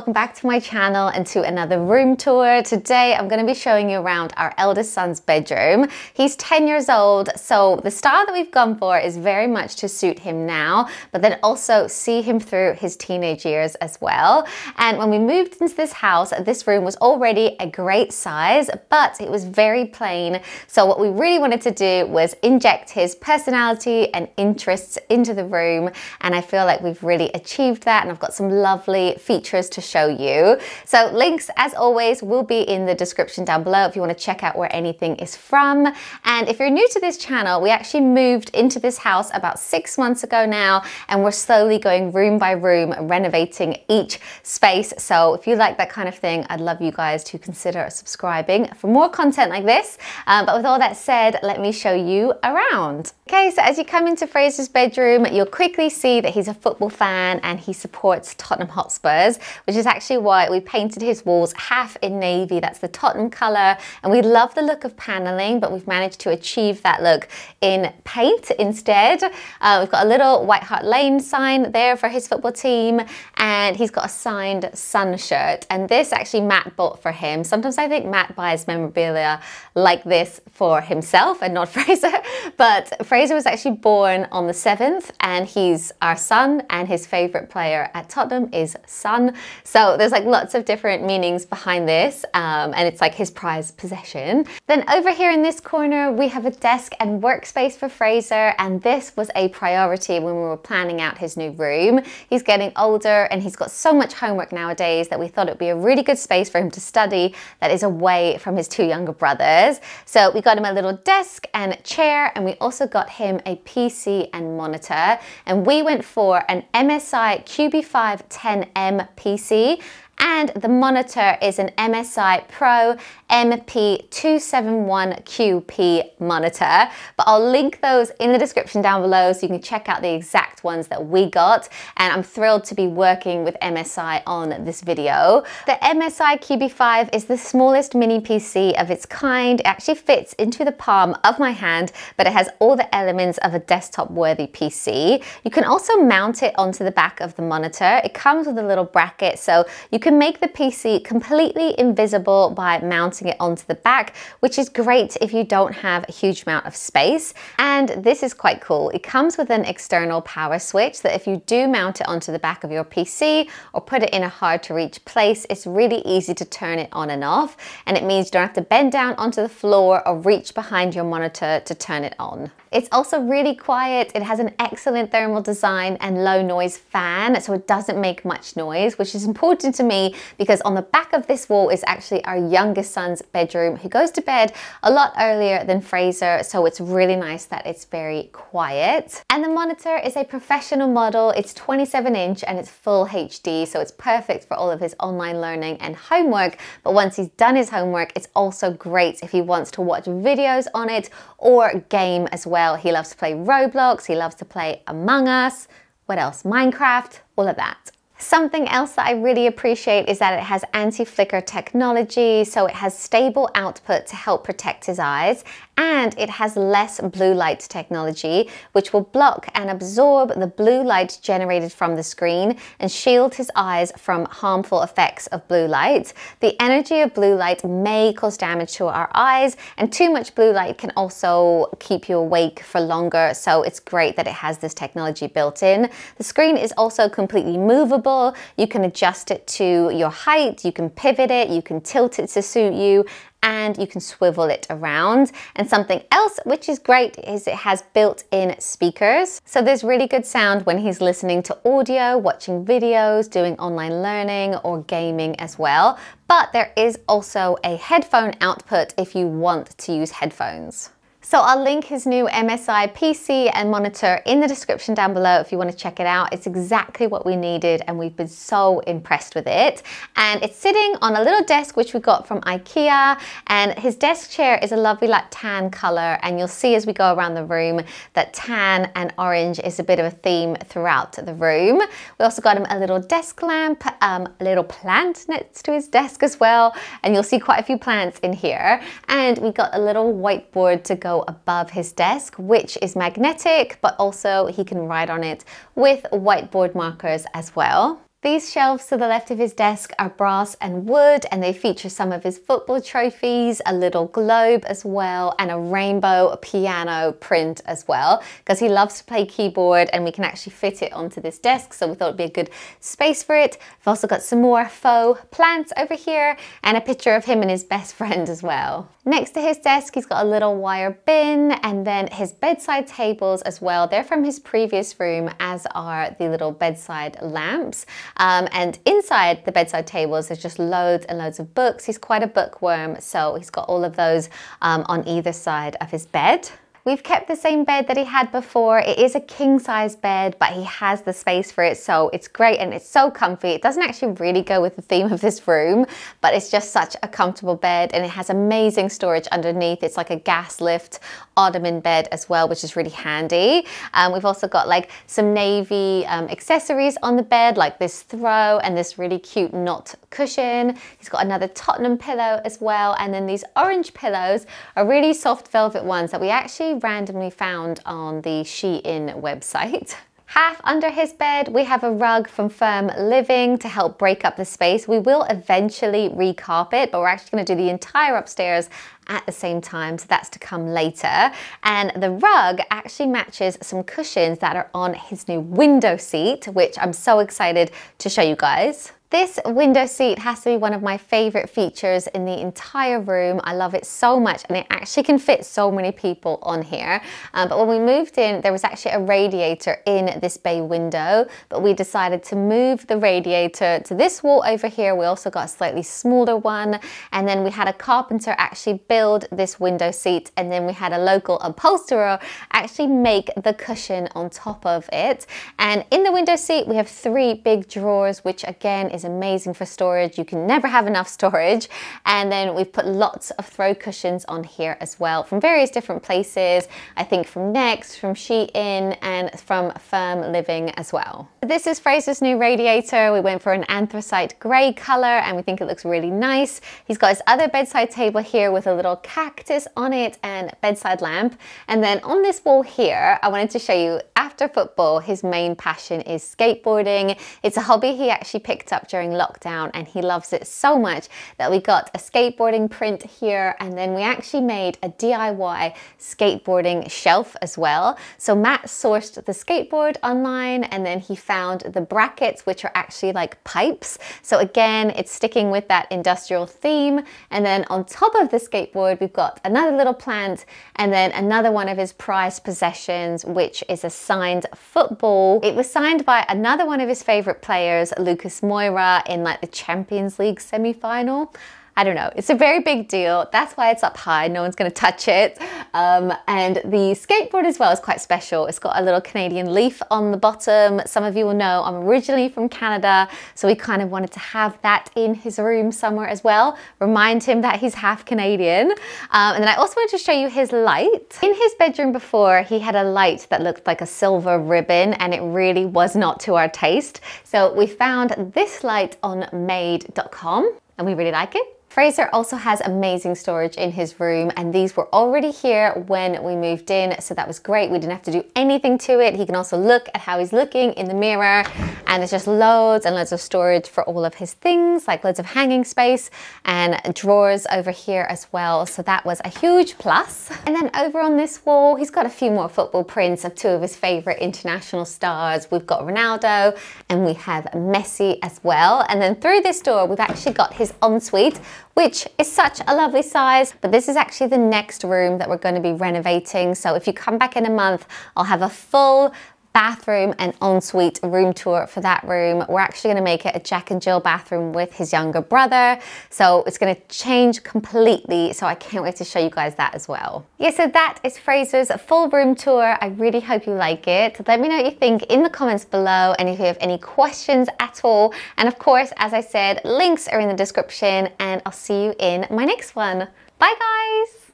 welcome back to my channel and to another room tour. Today I'm going to be showing you around our eldest son's bedroom. He's 10 years old so the style that we've gone for is very much to suit him now but then also see him through his teenage years as well. And when we moved into this house this room was already a great size but it was very plain so what we really wanted to do was inject his personality and interests into the room and I feel like we've really achieved that and I've got some lovely features to show you. So links, as always, will be in the description down below if you want to check out where anything is from. And if you're new to this channel, we actually moved into this house about six months ago now, and we're slowly going room by room, renovating each space. So if you like that kind of thing, I'd love you guys to consider subscribing for more content like this. Um, but with all that said, let me show you around. Okay, so as you come into Fraser's bedroom, you'll quickly see that he's a football fan and he supports Tottenham Hotspurs, which is actually why we painted his walls half in navy. That's the Tottenham colour. And we love the look of panelling, but we've managed to achieve that look in paint instead. Uh, we've got a little White Hart Lane sign there for his football team. And he's got a signed sun shirt. And this actually Matt bought for him. Sometimes I think Matt buys memorabilia like this for himself and not Fraser. But Fraser was actually born on the 7th and he's our son and his favourite player at Tottenham is Sun. So there's like lots of different meanings behind this um, and it's like his prized possession. Then over here in this corner, we have a desk and workspace for Fraser and this was a priority when we were planning out his new room. He's getting older and he's got so much homework nowadays that we thought it'd be a really good space for him to study that is away from his two younger brothers. So we got him a little desk and chair and we also got him a PC and monitor and we went for an MSI QB510M PC day and the monitor is an MSI Pro MP271QP monitor, but I'll link those in the description down below so you can check out the exact ones that we got, and I'm thrilled to be working with MSI on this video. The MSI QB5 is the smallest mini PC of its kind. It actually fits into the palm of my hand, but it has all the elements of a desktop-worthy PC. You can also mount it onto the back of the monitor. It comes with a little bracket, so you can can make the PC completely invisible by mounting it onto the back, which is great if you don't have a huge amount of space. And this is quite cool. It comes with an external power switch that if you do mount it onto the back of your PC or put it in a hard to reach place, it's really easy to turn it on and off. And it means you don't have to bend down onto the floor or reach behind your monitor to turn it on. It's also really quiet. It has an excellent thermal design and low noise fan, so it doesn't make much noise, which is important to me because on the back of this wall is actually our youngest son's bedroom who goes to bed a lot earlier than Fraser, so it's really nice that it's very quiet. And the monitor is a professional model. It's 27 inch and it's full HD, so it's perfect for all of his online learning and homework. But once he's done his homework, it's also great if he wants to watch videos on it or game as well well, he loves to play Roblox, he loves to play Among Us, what else? Minecraft, all of that. Something else that I really appreciate is that it has anti-flicker technology, so it has stable output to help protect his eyes, and it has less blue light technology, which will block and absorb the blue light generated from the screen and shield his eyes from harmful effects of blue light. The energy of blue light may cause damage to our eyes, and too much blue light can also keep you awake for longer, so it's great that it has this technology built in. The screen is also completely movable you can adjust it to your height, you can pivot it, you can tilt it to suit you, and you can swivel it around. And something else which is great is it has built-in speakers. So there's really good sound when he's listening to audio, watching videos, doing online learning or gaming as well. But there is also a headphone output if you want to use headphones. So I'll link his new MSI PC and monitor in the description down below if you want to check it out. It's exactly what we needed and we've been so impressed with it. And it's sitting on a little desk which we got from Ikea and his desk chair is a lovely like tan color and you'll see as we go around the room that tan and orange is a bit of a theme throughout the room. We also got him a little desk lamp, um, a little plant next to his desk as well and you'll see quite a few plants in here. And we got a little whiteboard to go above his desk, which is magnetic, but also he can write on it with whiteboard markers as well. These shelves to the left of his desk are brass and wood and they feature some of his football trophies, a little globe as well, and a rainbow piano print as well, because he loves to play keyboard and we can actually fit it onto this desk, so we thought it'd be a good space for it. We've also got some more faux plants over here and a picture of him and his best friend as well. Next to his desk, he's got a little wire bin and then his bedside tables as well. They're from his previous room, as are the little bedside lamps. Um, and inside the bedside tables, there's just loads and loads of books. He's quite a bookworm, so he's got all of those um, on either side of his bed. We've kept the same bed that he had before. It is a king size bed, but he has the space for it, so it's great and it's so comfy. It doesn't actually really go with the theme of this room, but it's just such a comfortable bed and it has amazing storage underneath. It's like a gas lift ottoman bed as well, which is really handy. Um, we've also got like some navy um, accessories on the bed, like this throw and this really cute knot cushion. He's got another Tottenham pillow as well, and then these orange pillows are really soft velvet ones that we actually randomly found on the Shein website. Half under his bed, we have a rug from Firm Living to help break up the space. We will eventually recarpet, but we're actually gonna do the entire upstairs at the same time, so that's to come later. And the rug actually matches some cushions that are on his new window seat, which I'm so excited to show you guys. This window seat has to be one of my favorite features in the entire room. I love it so much and it actually can fit so many people on here. Um, but when we moved in, there was actually a radiator in this bay window, but we decided to move the radiator to this wall over here. We also got a slightly smaller one. And then we had a carpenter actually build this window seat. And then we had a local upholsterer actually make the cushion on top of it. And in the window seat, we have three big drawers, which again is is amazing for storage. You can never have enough storage. And then we've put lots of throw cushions on here as well from various different places. I think from Next, from Shein and from Firm Living as well. This is Fraser's new radiator. We went for an anthracite gray color and we think it looks really nice. He's got his other bedside table here with a little cactus on it and bedside lamp. And then on this wall here, I wanted to show you after football, his main passion is skateboarding. It's a hobby he actually picked up during lockdown and he loves it so much that we got a skateboarding print here and then we actually made a DIY skateboarding shelf as well. So Matt sourced the skateboard online and then he found the brackets which are actually like pipes. So again, it's sticking with that industrial theme. And then on top of the skateboard, we've got another little plant and then another one of his prized possessions, which is a sign signed Football. It was signed by another one of his favourite players, Lucas Moira, in like the Champions League semi-final. I don't know. It's a very big deal. That's why it's up high. No one's going to touch it. Um, and the skateboard as well is quite special. It's got a little Canadian leaf on the bottom. Some of you will know I'm originally from Canada, so we kind of wanted to have that in his room somewhere as well. Remind him that he's half Canadian. Um, and then I also wanted to show you his light. In his bedroom before, he had a light that looked like a silver ribbon and it really was not to our taste. So we found this light on made.com and we really like it. Fraser also has amazing storage in his room and these were already here when we moved in so that was great we didn't have to do anything to it he can also look at how he's looking in the mirror and there's just loads and loads of storage for all of his things like loads of hanging space and drawers over here as well so that was a huge plus and then over on this wall he's got a few more football prints of two of his favorite international stars we've got Ronaldo and we have Messi as well and then through this door we've actually got his ensuite which is such a lovely size. But this is actually the next room that we're going to be renovating. So if you come back in a month, I'll have a full bathroom and ensuite room tour for that room. We're actually gonna make it a Jack and Jill bathroom with his younger brother. So it's gonna change completely. So I can't wait to show you guys that as well. Yeah, so that is Fraser's full room tour. I really hope you like it. Let me know what you think in the comments below and if you have any questions at all. And of course, as I said, links are in the description and I'll see you in my next one. Bye guys!